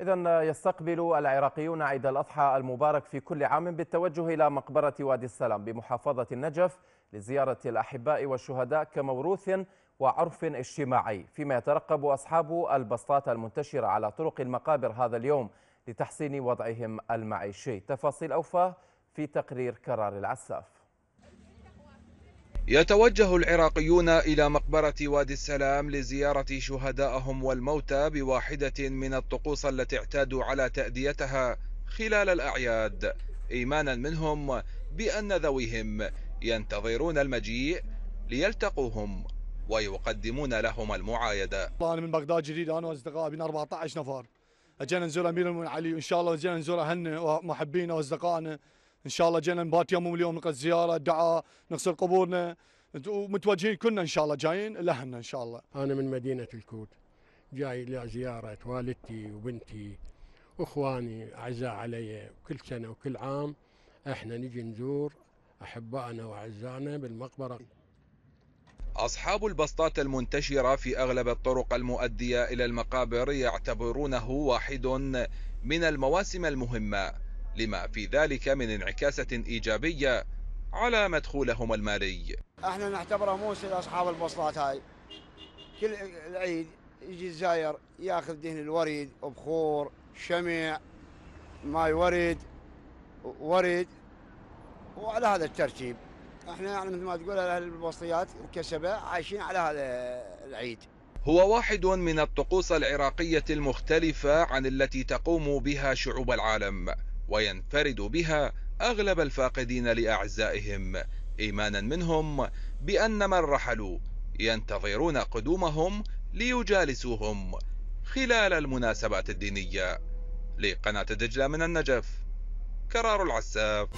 إذا يستقبل العراقيون عيد الأضحى المبارك في كل عام بالتوجه إلى مقبرة وادي السلام بمحافظة النجف لزيارة الأحباء والشهداء كموروث وعرف اجتماعي فيما يترقب أصحاب البسطات المنتشرة على طرق المقابر هذا اليوم لتحسين وضعهم المعيشي تفاصيل أوفى في تقرير كرار العساف يتوجه العراقيون إلى مقبرة وادي السلام لزيارة شهدائهم والموتى بواحدة من الطقوس التي اعتادوا على تأديتها خلال الأعياد إيمانا منهم بأن ذويهم ينتظرون المجيء ليلتقوهم ويقدمون لهم المعايدة أنا من بغداد جديد أنا وأصدقائي بين 14 نفر أجينا نزور أمير المؤمنين علي وإن شاء الله أجينا نزور أهلنا ومحبينا وأصدقائنا ان شاء الله جينا نبات يوم اليوم نقص زياره دعاء نغسل قبورنا ومتوجهين كلنا ان شاء الله جايين لاهلنا ان شاء الله. انا من مدينه الكوت جاي لزياره والدتي وبنتي واخواني اعزاء علي كل سنه وكل عام احنا نجي نزور احبائنا واعزائنا بالمقبره. أصحاب البسطات المنتشرة في أغلب الطرق المؤدية إلى المقابر يعتبرونه واحد من المواسم المهمة لما في ذلك من انعكاسة إيجابية على مدخولهم المالي احنا نعتبره موسم أصحاب البوصلات هاي كل العيد يجي الزاير ياخذ دهن الوريد بخور شمع ماي ورد ورد وعلى هذا الترتيب احنا يعني مثل ما تقول اهل البوصليات الكسبه عايشين على هذا العيد هو واحد من الطقوس العراقيه المختلفه عن التي تقوم بها شعوب العالم وينفرد بها أغلب الفاقدين لأعزائهم إيمانا منهم بأن من رحلوا ينتظرون قدومهم ليجالسوهم خلال المناسبات الدينية لقناة دجلة من النجف كرار العساف